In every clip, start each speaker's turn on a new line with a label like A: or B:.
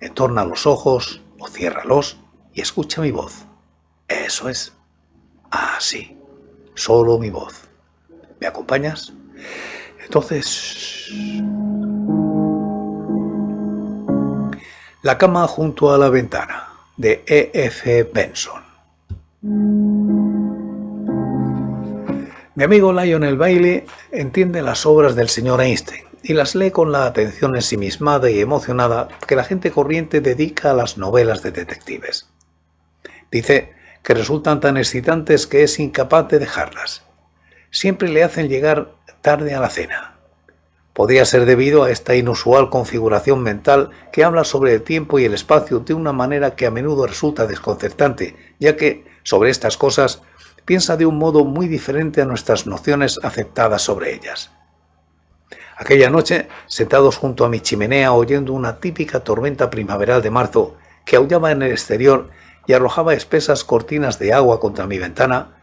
A: entorna los ojos o ciérralos y escucha mi voz. Eso es. Así. Solo mi voz. ¿Me acompañas? Entonces... La cama junto a la ventana de E.F. Benson. Mi amigo Lionel Bailey entiende las obras del señor Einstein y las lee con la atención ensimismada y emocionada que la gente corriente dedica a las novelas de detectives. Dice que resultan tan excitantes que es incapaz de dejarlas. Siempre le hacen llegar tarde a la cena. Podría ser debido a esta inusual configuración mental que habla sobre el tiempo y el espacio de una manera que a menudo resulta desconcertante, ya que, sobre estas cosas, piensa de un modo muy diferente a nuestras nociones aceptadas sobre ellas. Aquella noche, sentados junto a mi chimenea oyendo una típica tormenta primaveral de marzo que aullaba en el exterior y arrojaba espesas cortinas de agua contra mi ventana,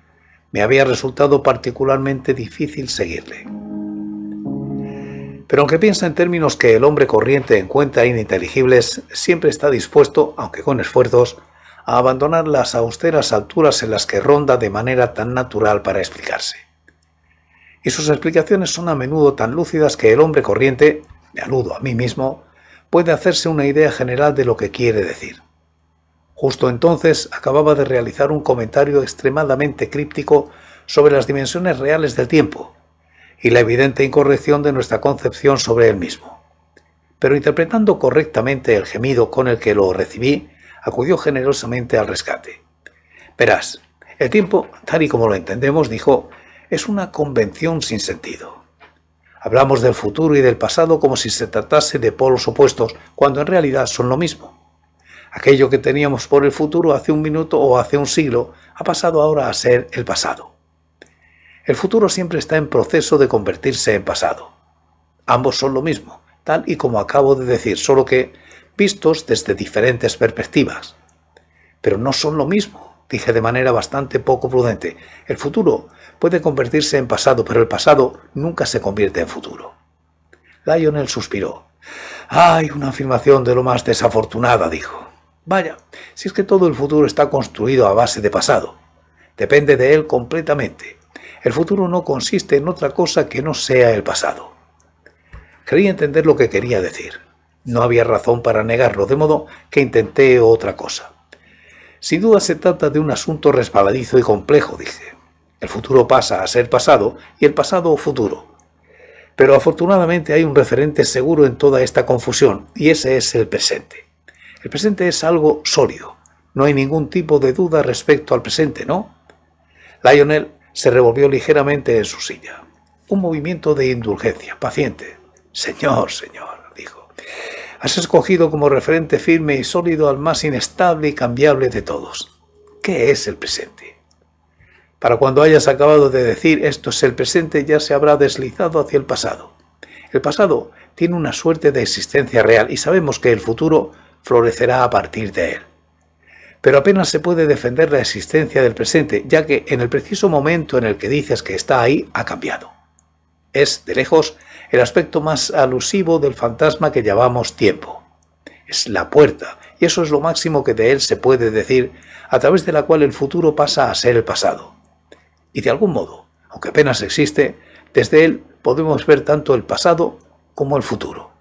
A: me había resultado particularmente difícil seguirle. Pero aunque piensa en términos que el hombre corriente encuentra e ininteligibles, siempre está dispuesto, aunque con esfuerzos, a abandonar las austeras alturas en las que ronda de manera tan natural para explicarse y sus explicaciones son a menudo tan lúcidas que el hombre corriente, me aludo a mí mismo, puede hacerse una idea general de lo que quiere decir. Justo entonces acababa de realizar un comentario extremadamente críptico sobre las dimensiones reales del tiempo y la evidente incorrección de nuestra concepción sobre él mismo. Pero interpretando correctamente el gemido con el que lo recibí, acudió generosamente al rescate. Verás, el tiempo, tal y como lo entendemos, dijo, es una convención sin sentido. Hablamos del futuro y del pasado como si se tratase de polos opuestos, cuando en realidad son lo mismo. Aquello que teníamos por el futuro hace un minuto o hace un siglo ha pasado ahora a ser el pasado. El futuro siempre está en proceso de convertirse en pasado. Ambos son lo mismo, tal y como acabo de decir, solo que vistos desde diferentes perspectivas. Pero no son lo mismo, dije de manera bastante poco prudente. El futuro puede convertirse en pasado, pero el pasado nunca se convierte en futuro. Lionel suspiró. ¡Ay, una afirmación de lo más desafortunada! dijo. Vaya, si es que todo el futuro está construido a base de pasado. Depende de él completamente. El futuro no consiste en otra cosa que no sea el pasado. Creí entender lo que quería decir. No había razón para negarlo, de modo que intenté otra cosa. Sin duda se trata de un asunto resbaladizo y complejo, dije. El futuro pasa a ser pasado y el pasado futuro. Pero afortunadamente hay un referente seguro en toda esta confusión y ese es el presente. El presente es algo sólido. No hay ningún tipo de duda respecto al presente, ¿no? Lionel se revolvió ligeramente en su silla. Un movimiento de indulgencia, paciente. Señor, señor, dijo. Has escogido como referente firme y sólido al más inestable y cambiable de todos. ¿Qué es el presente? Para cuando hayas acabado de decir esto es el presente, ya se habrá deslizado hacia el pasado. El pasado tiene una suerte de existencia real y sabemos que el futuro florecerá a partir de él. Pero apenas se puede defender la existencia del presente, ya que en el preciso momento en el que dices que está ahí, ha cambiado. Es, de lejos, el aspecto más alusivo del fantasma que llamamos tiempo. Es la puerta, y eso es lo máximo que de él se puede decir, a través de la cual el futuro pasa a ser el pasado y de algún modo, aunque apenas existe, desde él podemos ver tanto el pasado como el futuro.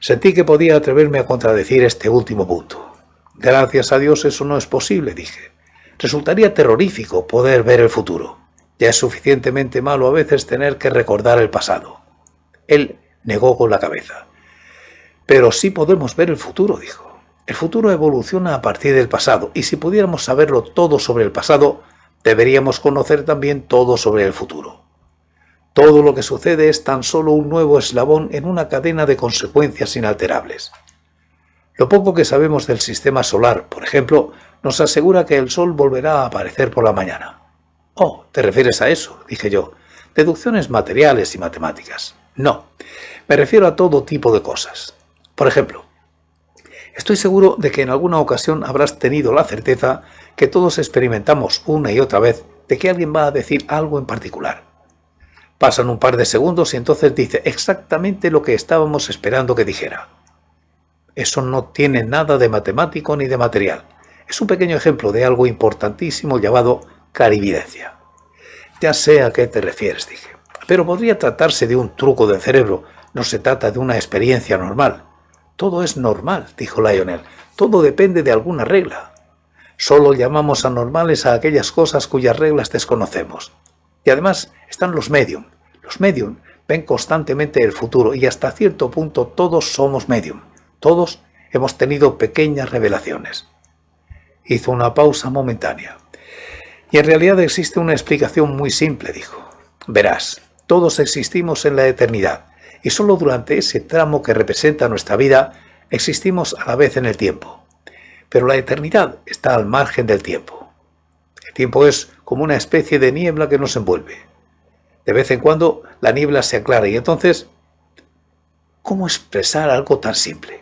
A: Sentí que podía atreverme a contradecir este último punto. Gracias a Dios eso no es posible, dije. Resultaría terrorífico poder ver el futuro. Ya es suficientemente malo a veces tener que recordar el pasado. Él negó con la cabeza. Pero sí podemos ver el futuro, dijo. El futuro evoluciona a partir del pasado, y si pudiéramos saberlo todo sobre el pasado, deberíamos conocer también todo sobre el futuro. Todo lo que sucede es tan solo un nuevo eslabón en una cadena de consecuencias inalterables. Lo poco que sabemos del sistema solar, por ejemplo, nos asegura que el Sol volverá a aparecer por la mañana. Oh, ¿te refieres a eso? dije yo. Deducciones materiales y matemáticas. No, me refiero a todo tipo de cosas. Por ejemplo, Estoy seguro de que en alguna ocasión habrás tenido la certeza que todos experimentamos una y otra vez de que alguien va a decir algo en particular. Pasan un par de segundos y entonces dice exactamente lo que estábamos esperando que dijera. Eso no tiene nada de matemático ni de material. Es un pequeño ejemplo de algo importantísimo llamado carividencia. Ya sé a qué te refieres, dije. Pero podría tratarse de un truco del cerebro, no se trata de una experiencia normal. Todo es normal, dijo Lionel. Todo depende de alguna regla. Solo llamamos anormales a aquellas cosas cuyas reglas desconocemos. Y además están los medium. Los medium ven constantemente el futuro y hasta cierto punto todos somos medium. Todos hemos tenido pequeñas revelaciones. Hizo una pausa momentánea. Y en realidad existe una explicación muy simple, dijo. Verás, todos existimos en la eternidad y solo durante ese tramo que representa nuestra vida existimos a la vez en el tiempo. Pero la eternidad está al margen del tiempo. El tiempo es como una especie de niebla que nos envuelve. De vez en cuando la niebla se aclara y entonces, ¿cómo expresar algo tan simple?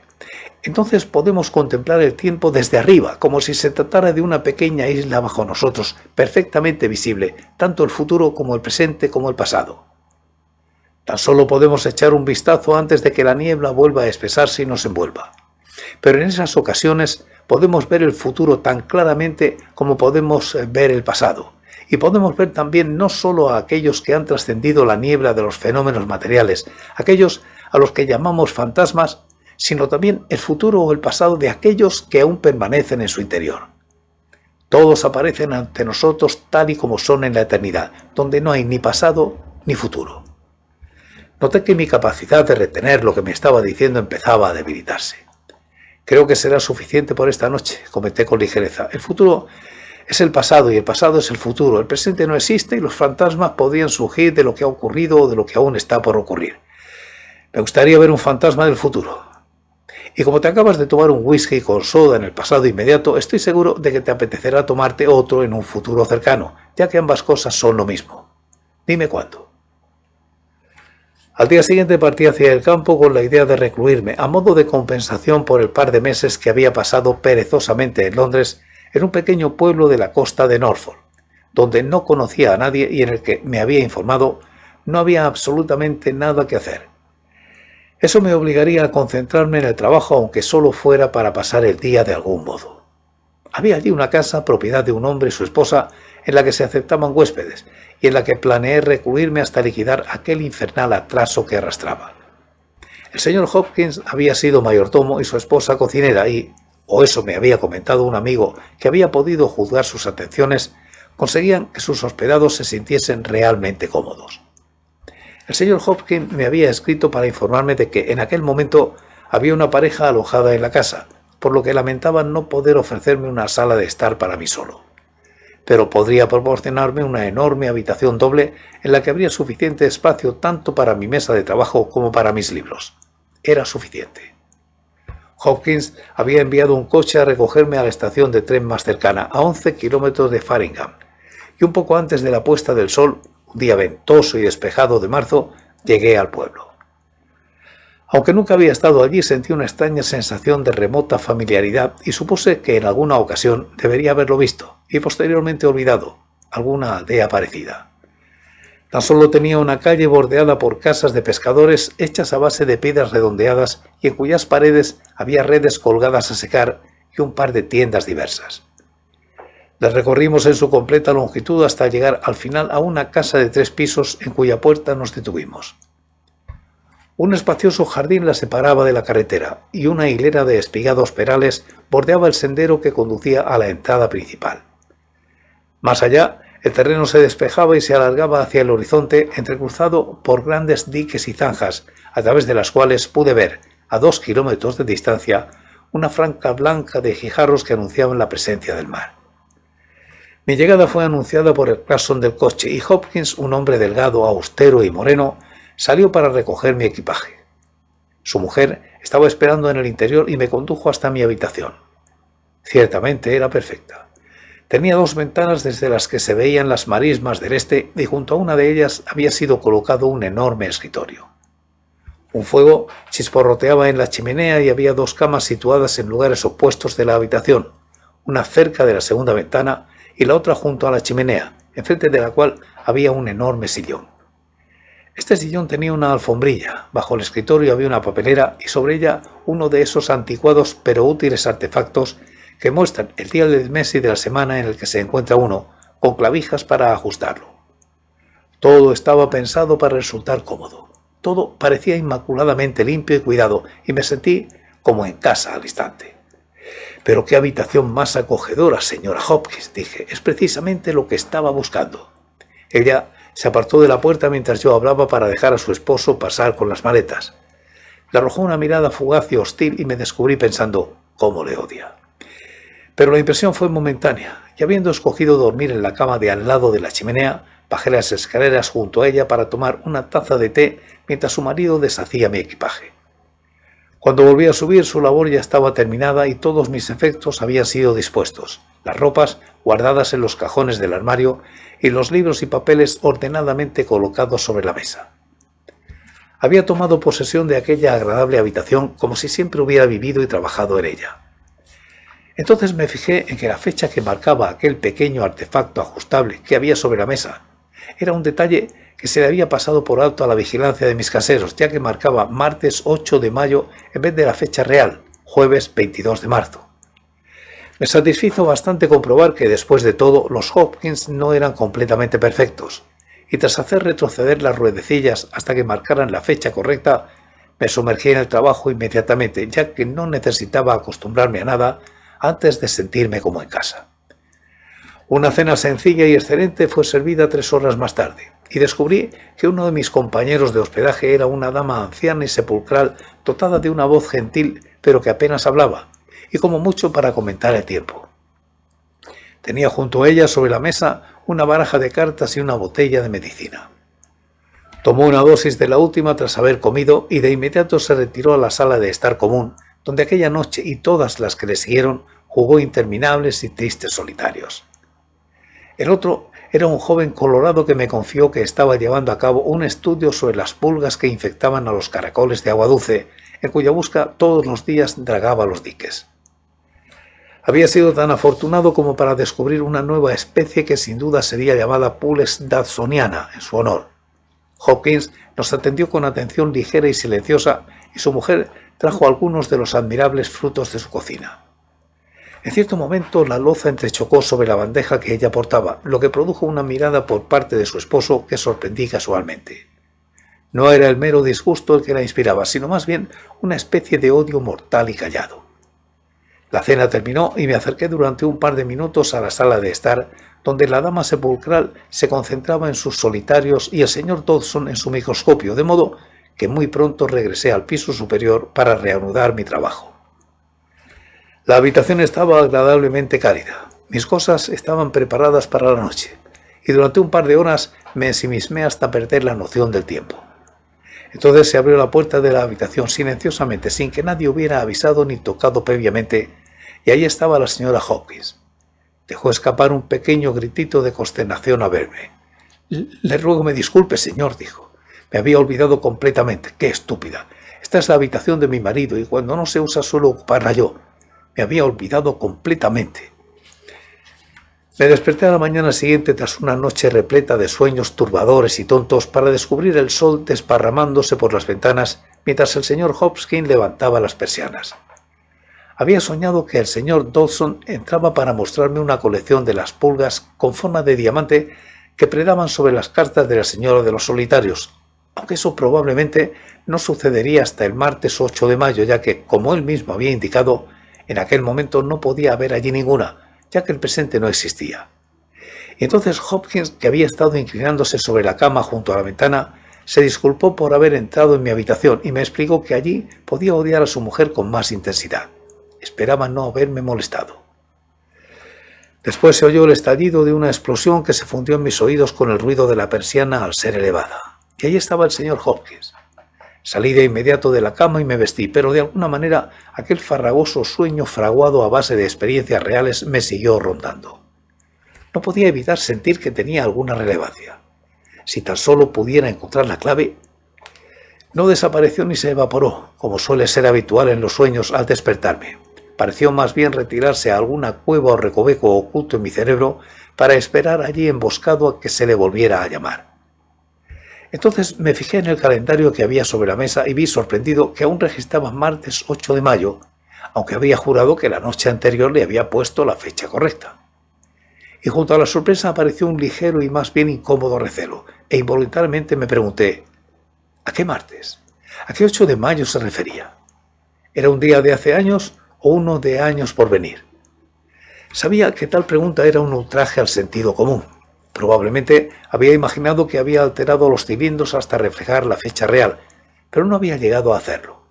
A: Entonces podemos contemplar el tiempo desde arriba, como si se tratara de una pequeña isla bajo nosotros, perfectamente visible, tanto el futuro como el presente como el pasado. Tan solo podemos echar un vistazo antes de que la niebla vuelva a espesarse y nos envuelva. Pero en esas ocasiones podemos ver el futuro tan claramente como podemos eh, ver el pasado. Y podemos ver también no solo a aquellos que han trascendido la niebla de los fenómenos materiales, aquellos a los que llamamos fantasmas, sino también el futuro o el pasado de aquellos que aún permanecen en su interior. Todos aparecen ante nosotros tal y como son en la eternidad, donde no hay ni pasado ni futuro. Noté que mi capacidad de retener lo que me estaba diciendo empezaba a debilitarse. Creo que será suficiente por esta noche, comenté con ligereza. El futuro es el pasado y el pasado es el futuro. El presente no existe y los fantasmas podrían surgir de lo que ha ocurrido o de lo que aún está por ocurrir. Me gustaría ver un fantasma del futuro. Y como te acabas de tomar un whisky con soda en el pasado inmediato, estoy seguro de que te apetecerá tomarte otro en un futuro cercano, ya que ambas cosas son lo mismo. Dime cuándo. Al día siguiente partí hacia el campo con la idea de recluirme, a modo de compensación por el par de meses que había pasado perezosamente en Londres, en un pequeño pueblo de la costa de Norfolk, donde no conocía a nadie y en el que me había informado no había absolutamente nada que hacer. Eso me obligaría a concentrarme en el trabajo aunque solo fuera para pasar el día de algún modo. Había allí una casa propiedad de un hombre y su esposa en la que se aceptaban huéspedes y en la que planeé recluirme hasta liquidar aquel infernal atraso que arrastraba. El señor Hopkins había sido mayordomo y su esposa cocinera y, o eso me había comentado un amigo que había podido juzgar sus atenciones, conseguían que sus hospedados se sintiesen realmente cómodos. El señor Hopkins me había escrito para informarme de que en aquel momento había una pareja alojada en la casa, por lo que lamentaba no poder ofrecerme una sala de estar para mí solo pero podría proporcionarme una enorme habitación doble en la que habría suficiente espacio tanto para mi mesa de trabajo como para mis libros. Era suficiente. Hopkins había enviado un coche a recogerme a la estación de tren más cercana, a 11 kilómetros de Faringham, y un poco antes de la puesta del sol, un día ventoso y despejado de marzo, llegué al pueblo. Aunque nunca había estado allí, sentí una extraña sensación de remota familiaridad y supuse que en alguna ocasión debería haberlo visto y posteriormente olvidado, alguna aldea parecida. Tan solo tenía una calle bordeada por casas de pescadores hechas a base de piedras redondeadas y en cuyas paredes había redes colgadas a secar y un par de tiendas diversas. Las recorrimos en su completa longitud hasta llegar al final a una casa de tres pisos en cuya puerta nos detuvimos. Un espacioso jardín la separaba de la carretera y una hilera de espigados perales bordeaba el sendero que conducía a la entrada principal. Más allá, el terreno se despejaba y se alargaba hacia el horizonte, entrecruzado por grandes diques y zanjas, a través de las cuales pude ver, a dos kilómetros de distancia, una franca blanca de jijarros que anunciaban la presencia del mar. Mi llegada fue anunciada por el claxon del coche y Hopkins, un hombre delgado, austero y moreno, Salió para recoger mi equipaje. Su mujer estaba esperando en el interior y me condujo hasta mi habitación. Ciertamente era perfecta. Tenía dos ventanas desde las que se veían las marismas del este y junto a una de ellas había sido colocado un enorme escritorio. Un fuego chisporroteaba en la chimenea y había dos camas situadas en lugares opuestos de la habitación, una cerca de la segunda ventana y la otra junto a la chimenea, enfrente de la cual había un enorme sillón. Este sillón tenía una alfombrilla, bajo el escritorio había una papelera y sobre ella uno de esos anticuados pero útiles artefactos que muestran el día del mes y de la semana en el que se encuentra uno, con clavijas para ajustarlo. Todo estaba pensado para resultar cómodo. Todo parecía inmaculadamente limpio y cuidado, y me sentí como en casa al instante. Pero qué habitación más acogedora, señora Hopkins, dije. Es precisamente lo que estaba buscando. Ella se apartó de la puerta mientras yo hablaba para dejar a su esposo pasar con las maletas. Le arrojó una mirada fugaz y hostil y me descubrí pensando, ¿cómo le odia? Pero la impresión fue momentánea, y habiendo escogido dormir en la cama de al lado de la chimenea, bajé las escaleras junto a ella para tomar una taza de té mientras su marido deshacía mi equipaje. Cuando volví a subir, su labor ya estaba terminada y todos mis efectos habían sido dispuestos las ropas guardadas en los cajones del armario y los libros y papeles ordenadamente colocados sobre la mesa. Había tomado posesión de aquella agradable habitación como si siempre hubiera vivido y trabajado en ella. Entonces me fijé en que la fecha que marcaba aquel pequeño artefacto ajustable que había sobre la mesa era un detalle que se le había pasado por alto a la vigilancia de mis caseros, ya que marcaba martes 8 de mayo en vez de la fecha real, jueves 22 de marzo. Me satisfizo bastante comprobar que después de todo los Hopkins no eran completamente perfectos, y tras hacer retroceder las ruedecillas hasta que marcaran la fecha correcta, me sumergí en el trabajo inmediatamente, ya que no necesitaba acostumbrarme a nada antes de sentirme como en casa. Una cena sencilla y excelente fue servida tres horas más tarde, y descubrí que uno de mis compañeros de hospedaje era una dama anciana y sepulcral dotada de una voz gentil, pero que apenas hablaba, y como mucho para comentar el tiempo. Tenía junto a ella sobre la mesa una baraja de cartas y una botella de medicina. Tomó una dosis de la última tras haber comido y de inmediato se retiró a la sala de estar común, donde aquella noche y todas las que le siguieron jugó interminables y tristes solitarios. El otro era un joven colorado que me confió que estaba llevando a cabo un estudio sobre las pulgas que infectaban a los caracoles de agua dulce, en cuya busca todos los días dragaba los diques había sido tan afortunado como para descubrir una nueva especie que sin duda sería llamada Pules datsoniana en su honor. Hopkins nos atendió con atención ligera y silenciosa y su mujer trajo algunos de los admirables frutos de su cocina. En cierto momento la loza entrechocó sobre la bandeja que ella portaba, lo que produjo una mirada por parte de su esposo que sorprendí casualmente. No era el mero disgusto el que la inspiraba, sino más bien una especie de odio mortal y callado. La cena terminó y me acerqué durante un par de minutos a la sala de estar, donde la dama sepulcral se concentraba en sus solitarios y el señor Dodson en su microscopio, de modo que muy pronto regresé al piso superior para reanudar mi trabajo. La habitación estaba agradablemente cálida. Mis cosas estaban preparadas para la noche, y durante un par de horas me ensimismé hasta perder la noción del tiempo. Entonces se abrió la puerta de la habitación silenciosamente, sin que nadie hubiera avisado ni tocado previamente, y ahí estaba la señora Hawkins. Dejó escapar un pequeño gritito de consternación a verme. Le ruego me disculpe, señor, dijo. Me había olvidado completamente. ¡Qué estúpida! Esta es la habitación de mi marido y cuando no se usa solo ocuparla yo. Me había olvidado completamente. Me desperté a la mañana siguiente tras una noche repleta de sueños turbadores y tontos para descubrir el sol desparramándose por las ventanas mientras el señor Hopkins levantaba las persianas. Había soñado que el señor Dodson entraba para mostrarme una colección de las pulgas con forma de diamante que predaban sobre las cartas de la señora de los solitarios, aunque eso probablemente no sucedería hasta el martes 8 de mayo, ya que, como él mismo había indicado, en aquel momento no podía haber allí ninguna, que el presente no existía. Entonces Hopkins, que había estado inclinándose sobre la cama junto a la ventana, se disculpó por haber entrado en mi habitación y me explicó que allí podía odiar a su mujer con más intensidad. Esperaba no haberme molestado. Después se oyó el estallido de una explosión que se fundió en mis oídos con el ruido de la persiana al ser elevada. Y allí estaba el señor Hopkins, Salí de inmediato de la cama y me vestí, pero de alguna manera aquel farragoso sueño fraguado a base de experiencias reales me siguió rondando. No podía evitar sentir que tenía alguna relevancia. Si tan solo pudiera encontrar la clave, no desapareció ni se evaporó, como suele ser habitual en los sueños al despertarme. Pareció más bien retirarse a alguna cueva o recoveco oculto en mi cerebro para esperar allí emboscado a que se le volviera a llamar. Entonces me fijé en el calendario que había sobre la mesa y vi sorprendido que aún registraba martes 8 de mayo, aunque había jurado que la noche anterior le había puesto la fecha correcta. Y junto a la sorpresa apareció un ligero y más bien incómodo recelo, e involuntariamente me pregunté, ¿a qué martes? ¿A qué 8 de mayo se refería? ¿Era un día de hace años o uno de años por venir? Sabía que tal pregunta era un ultraje al sentido común, Probablemente había imaginado que había alterado los cilindros hasta reflejar la fecha real, pero no había llegado a hacerlo.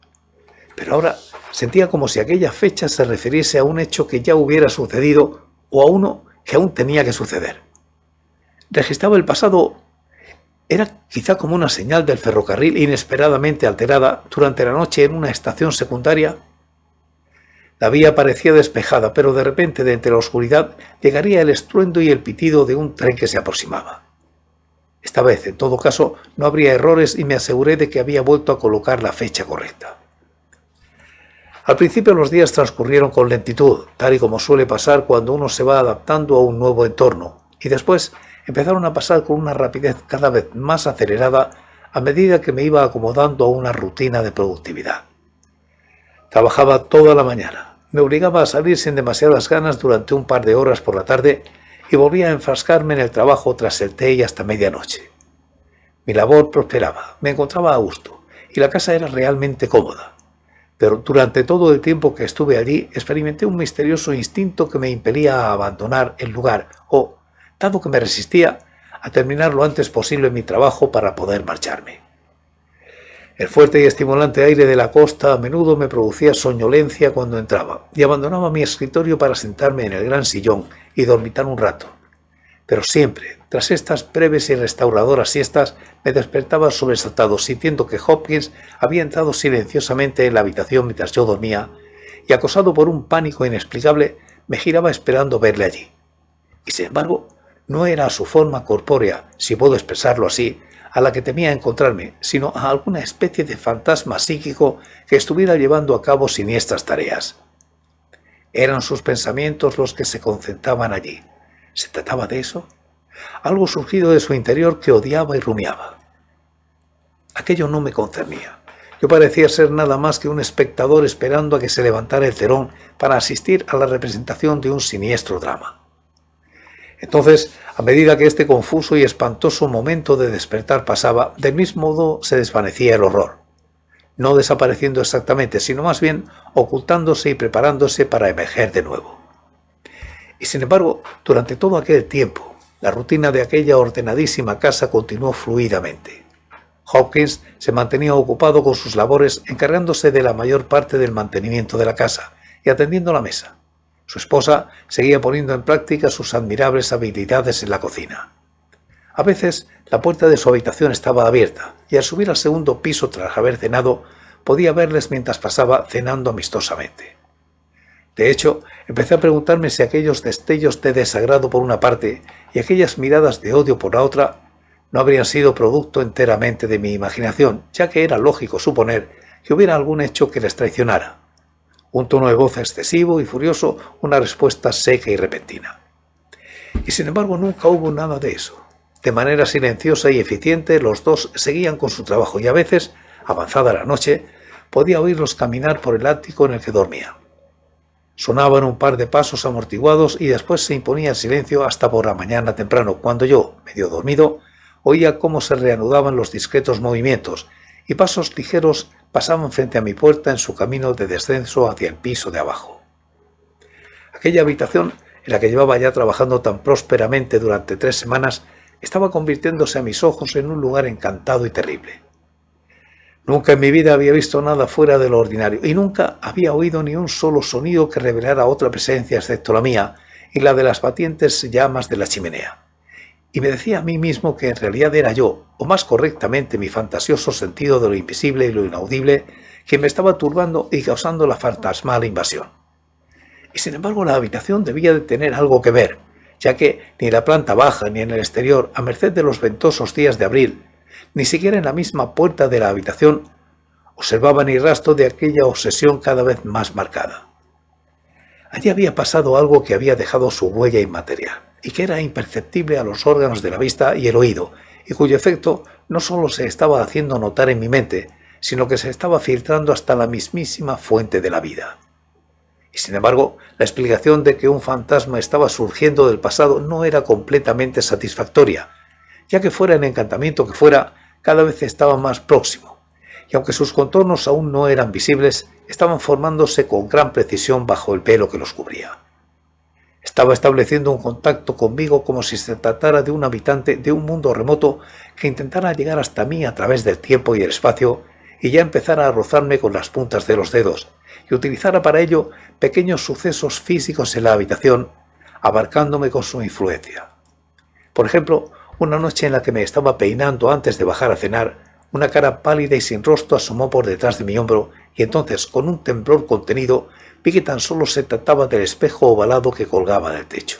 A: Pero ahora sentía como si aquella fecha se refiriese a un hecho que ya hubiera sucedido o a uno que aún tenía que suceder. Registraba el pasado era quizá como una señal del ferrocarril inesperadamente alterada durante la noche en una estación secundaria la vía parecía despejada, pero de repente de entre la oscuridad llegaría el estruendo y el pitido de un tren que se aproximaba. Esta vez, en todo caso, no habría errores y me aseguré de que había vuelto a colocar la fecha correcta. Al principio los días transcurrieron con lentitud, tal y como suele pasar cuando uno se va adaptando a un nuevo entorno, y después empezaron a pasar con una rapidez cada vez más acelerada a medida que me iba acomodando a una rutina de productividad. Trabajaba toda la mañana, me obligaba a salir sin demasiadas ganas durante un par de horas por la tarde y volvía a enfrascarme en el trabajo tras el té y hasta medianoche. Mi labor prosperaba, me encontraba a gusto y la casa era realmente cómoda. Pero durante todo el tiempo que estuve allí experimenté un misterioso instinto que me impelía a abandonar el lugar o, dado que me resistía, a terminar lo antes posible mi trabajo para poder marcharme. El fuerte y estimulante aire de la costa a menudo me producía soñolencia cuando entraba, y abandonaba mi escritorio para sentarme en el gran sillón y dormitar un rato. Pero siempre, tras estas breves y restauradoras siestas, me despertaba sobresaltado, sintiendo que Hopkins había entrado silenciosamente en la habitación mientras yo dormía, y acosado por un pánico inexplicable, me giraba esperando verle allí. Y sin embargo, no era su forma corpórea, si puedo expresarlo así, a la que temía encontrarme, sino a alguna especie de fantasma psíquico que estuviera llevando a cabo siniestras tareas. Eran sus pensamientos los que se concentraban allí. ¿Se trataba de eso? Algo surgido de su interior que odiaba y rumiaba. Aquello no me concernía. Yo parecía ser nada más que un espectador esperando a que se levantara el cerón para asistir a la representación de un siniestro drama. Entonces, a medida que este confuso y espantoso momento de despertar pasaba, del mismo modo se desvanecía el horror, no desapareciendo exactamente, sino más bien ocultándose y preparándose para emerger de nuevo. Y sin embargo, durante todo aquel tiempo, la rutina de aquella ordenadísima casa continuó fluidamente. Hopkins se mantenía ocupado con sus labores encargándose de la mayor parte del mantenimiento de la casa y atendiendo la mesa. Su esposa seguía poniendo en práctica sus admirables habilidades en la cocina. A veces la puerta de su habitación estaba abierta y al subir al segundo piso tras haber cenado podía verles mientras pasaba cenando amistosamente. De hecho, empecé a preguntarme si aquellos destellos de desagrado por una parte y aquellas miradas de odio por la otra no habrían sido producto enteramente de mi imaginación, ya que era lógico suponer que hubiera algún hecho que les traicionara, un tono de voz excesivo y furioso, una respuesta seca y repentina. Y sin embargo nunca hubo nada de eso. De manera silenciosa y eficiente, los dos seguían con su trabajo y a veces, avanzada la noche, podía oírlos caminar por el ático en el que dormía. Sonaban un par de pasos amortiguados y después se imponía el silencio hasta por la mañana temprano, cuando yo, medio dormido, oía cómo se reanudaban los discretos movimientos y pasos ligeros pasaban frente a mi puerta en su camino de descenso hacia el piso de abajo. Aquella habitación, en la que llevaba ya trabajando tan prósperamente durante tres semanas, estaba convirtiéndose a mis ojos en un lugar encantado y terrible. Nunca en mi vida había visto nada fuera de lo ordinario y nunca había oído ni un solo sonido que revelara otra presencia excepto la mía y la de las patientes llamas de la chimenea y me decía a mí mismo que en realidad era yo, o más correctamente mi fantasioso sentido de lo invisible y lo inaudible, que me estaba turbando y causando la fantasmal invasión. Y sin embargo la habitación debía de tener algo que ver, ya que ni en la planta baja ni en el exterior, a merced de los ventosos días de abril, ni siquiera en la misma puerta de la habitación, observaba ni rastro de aquella obsesión cada vez más marcada. Allí había pasado algo que había dejado su huella inmaterial y que era imperceptible a los órganos de la vista y el oído, y cuyo efecto no solo se estaba haciendo notar en mi mente, sino que se estaba filtrando hasta la mismísima fuente de la vida. Y sin embargo, la explicación de que un fantasma estaba surgiendo del pasado no era completamente satisfactoria, ya que fuera el encantamiento que fuera, cada vez estaba más próximo, y aunque sus contornos aún no eran visibles, estaban formándose con gran precisión bajo el pelo que los cubría. Estaba estableciendo un contacto conmigo como si se tratara de un habitante de un mundo remoto que intentara llegar hasta mí a través del tiempo y el espacio y ya empezara a rozarme con las puntas de los dedos y utilizara para ello pequeños sucesos físicos en la habitación, abarcándome con su influencia. Por ejemplo, una noche en la que me estaba peinando antes de bajar a cenar, una cara pálida y sin rostro asomó por detrás de mi hombro y entonces, con un temblor contenido, vi que tan solo se trataba del espejo ovalado que colgaba del techo.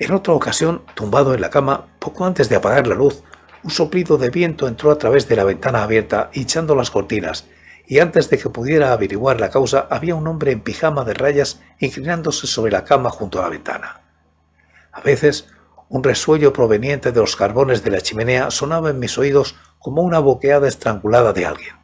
A: En otra ocasión, tumbado en la cama, poco antes de apagar la luz, un soplido de viento entró a través de la ventana abierta, hinchando las cortinas, y antes de que pudiera averiguar la causa, había un hombre en pijama de rayas inclinándose sobre la cama junto a la ventana. A veces, un resuello proveniente de los carbones de la chimenea sonaba en mis oídos como una boqueada estrangulada de alguien.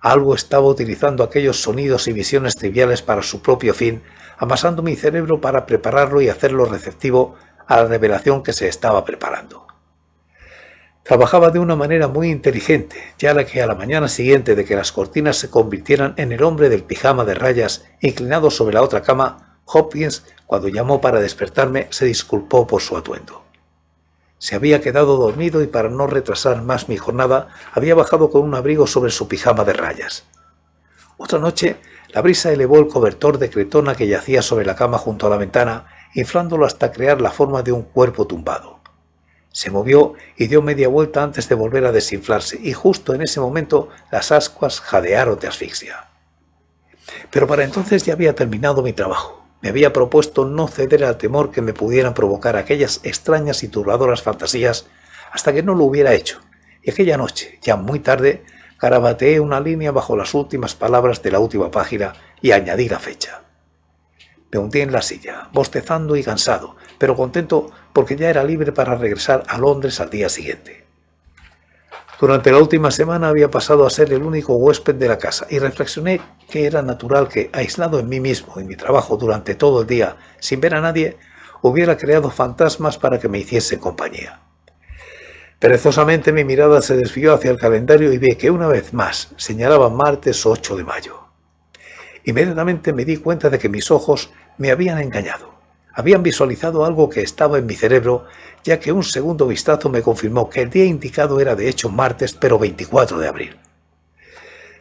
A: Algo estaba utilizando aquellos sonidos y visiones triviales para su propio fin, amasando mi cerebro para prepararlo y hacerlo receptivo a la revelación que se estaba preparando. Trabajaba de una manera muy inteligente, ya que a la mañana siguiente de que las cortinas se convirtieran en el hombre del pijama de rayas inclinado sobre la otra cama, Hopkins, cuando llamó para despertarme, se disculpó por su atuendo. Se había quedado dormido y para no retrasar más mi jornada había bajado con un abrigo sobre su pijama de rayas. Otra noche, la brisa elevó el cobertor de cretona que yacía sobre la cama junto a la ventana, inflándolo hasta crear la forma de un cuerpo tumbado. Se movió y dio media vuelta antes de volver a desinflarse, y justo en ese momento las ascuas jadearon de asfixia. Pero para entonces ya había terminado mi trabajo. Me había propuesto no ceder al temor que me pudieran provocar aquellas extrañas y turbadoras fantasías hasta que no lo hubiera hecho. Y aquella noche, ya muy tarde, carabateé una línea bajo las últimas palabras de la última página y añadí la fecha. Me hundí en la silla, bostezando y cansado, pero contento porque ya era libre para regresar a Londres al día siguiente. Durante la última semana había pasado a ser el único huésped de la casa y reflexioné que era natural que, aislado en mí mismo y mi trabajo durante todo el día, sin ver a nadie, hubiera creado fantasmas para que me hiciese compañía. Perezosamente mi mirada se desvió hacia el calendario y vi que una vez más señalaba martes 8 de mayo. Inmediatamente me di cuenta de que mis ojos me habían engañado. Habían visualizado algo que estaba en mi cerebro, ya que un segundo vistazo me confirmó que el día indicado era de hecho martes, pero 24 de abril.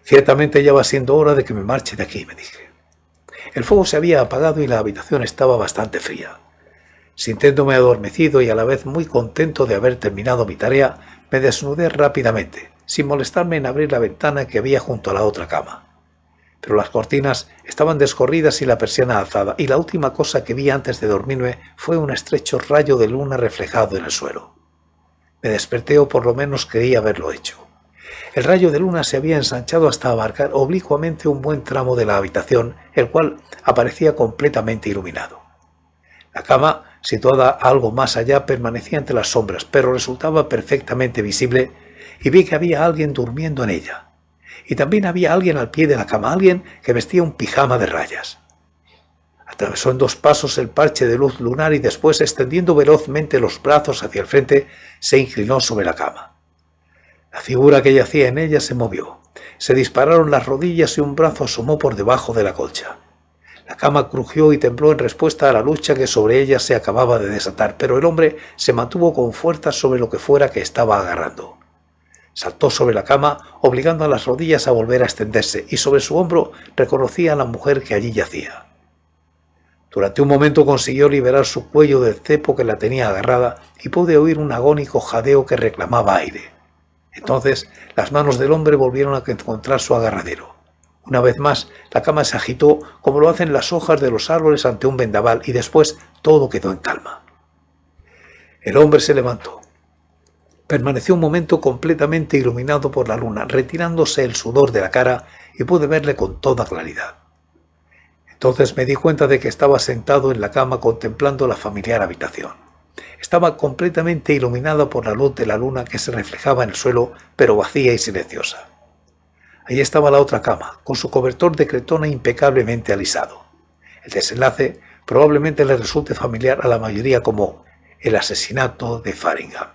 A: Ciertamente ya va siendo hora de que me marche de aquí, me dije. El fuego se había apagado y la habitación estaba bastante fría. Sintiéndome adormecido y a la vez muy contento de haber terminado mi tarea, me desnudé rápidamente, sin molestarme en abrir la ventana que había junto a la otra cama pero las cortinas estaban descorridas y la persiana alzada, y la última cosa que vi antes de dormirme fue un estrecho rayo de luna reflejado en el suelo. Me desperté o por lo menos creí haberlo hecho. El rayo de luna se había ensanchado hasta abarcar oblicuamente un buen tramo de la habitación, el cual aparecía completamente iluminado. La cama, situada algo más allá, permanecía entre las sombras, pero resultaba perfectamente visible, y vi que había alguien durmiendo en ella y también había alguien al pie de la cama, alguien que vestía un pijama de rayas. Atravesó en dos pasos el parche de luz lunar y después, extendiendo velozmente los brazos hacia el frente, se inclinó sobre la cama. La figura que yacía en ella se movió. Se dispararon las rodillas y un brazo asomó por debajo de la colcha. La cama crujió y tembló en respuesta a la lucha que sobre ella se acababa de desatar, pero el hombre se mantuvo con fuerza sobre lo que fuera que estaba agarrando. Saltó sobre la cama, obligando a las rodillas a volver a extenderse, y sobre su hombro reconocía a la mujer que allí yacía. Durante un momento consiguió liberar su cuello del cepo que la tenía agarrada y pude oír un agónico jadeo que reclamaba aire. Entonces las manos del hombre volvieron a encontrar su agarradero. Una vez más, la cama se agitó como lo hacen las hojas de los árboles ante un vendaval y después todo quedó en calma. El hombre se levantó, Permaneció un momento completamente iluminado por la luna, retirándose el sudor de la cara y pude verle con toda claridad. Entonces me di cuenta de que estaba sentado en la cama contemplando la familiar habitación. Estaba completamente iluminada por la luz de la luna que se reflejaba en el suelo, pero vacía y silenciosa. Allí estaba la otra cama, con su cobertor de cretona impecablemente alisado. El desenlace probablemente le resulte familiar a la mayoría como el asesinato de Faringham.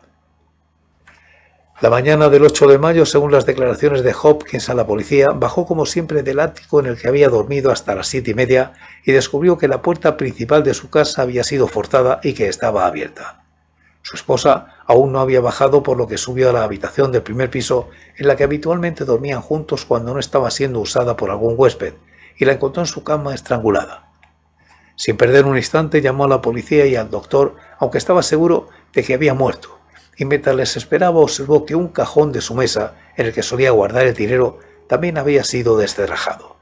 A: La mañana del 8 de mayo, según las declaraciones de Hopkins a la policía, bajó como siempre del ático en el que había dormido hasta las siete y media y descubrió que la puerta principal de su casa había sido forzada y que estaba abierta. Su esposa aún no había bajado, por lo que subió a la habitación del primer piso, en la que habitualmente dormían juntos cuando no estaba siendo usada por algún huésped, y la encontró en su cama estrangulada. Sin perder un instante llamó a la policía y al doctor, aunque estaba seguro de que había muerto y mientras les esperaba observó que un cajón de su mesa, en el que solía guardar el dinero, también había sido desterrajado.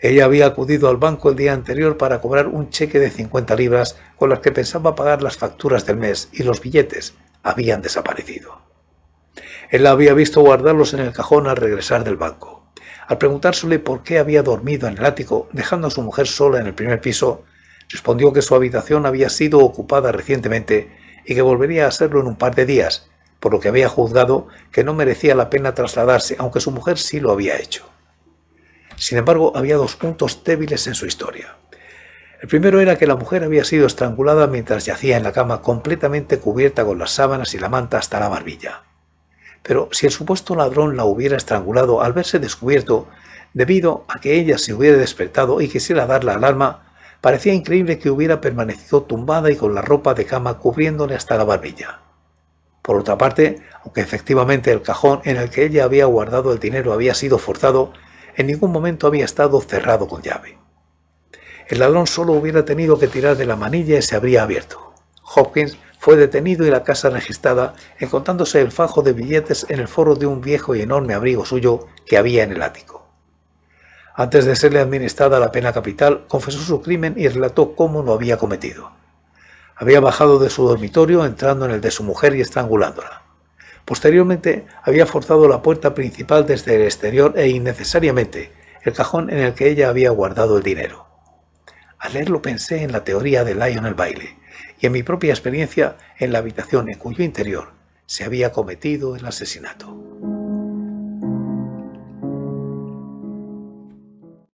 A: Ella había acudido al banco el día anterior para cobrar un cheque de 50 libras con las que pensaba pagar las facturas del mes y los billetes habían desaparecido. Él la había visto guardarlos en el cajón al regresar del banco. Al preguntársele por qué había dormido en el ático, dejando a su mujer sola en el primer piso, respondió que su habitación había sido ocupada recientemente y que volvería a hacerlo en un par de días, por lo que había juzgado que no merecía la pena trasladarse, aunque su mujer sí lo había hecho. Sin embargo, había dos puntos débiles en su historia. El primero era que la mujer había sido estrangulada mientras yacía en la cama completamente cubierta con las sábanas y la manta hasta la barbilla. Pero si el supuesto ladrón la hubiera estrangulado al verse descubierto, debido a que ella se hubiera despertado y quisiera dar la alarma, Parecía increíble que hubiera permanecido tumbada y con la ropa de cama cubriéndole hasta la barbilla. Por otra parte, aunque efectivamente el cajón en el que ella había guardado el dinero había sido forzado, en ningún momento había estado cerrado con llave. El ladrón solo hubiera tenido que tirar de la manilla y se habría abierto. Hopkins fue detenido y la casa registrada, encontrándose el fajo de billetes en el foro de un viejo y enorme abrigo suyo que había en el ático. Antes de serle administrada la pena capital, confesó su crimen y relató cómo lo había cometido. Había bajado de su dormitorio entrando en el de su mujer y estrangulándola. Posteriormente, había forzado la puerta principal desde el exterior e innecesariamente el cajón en el que ella había guardado el dinero. Al leerlo pensé en la teoría de Lionel Baile y en mi propia experiencia en la habitación en cuyo interior se había cometido el asesinato.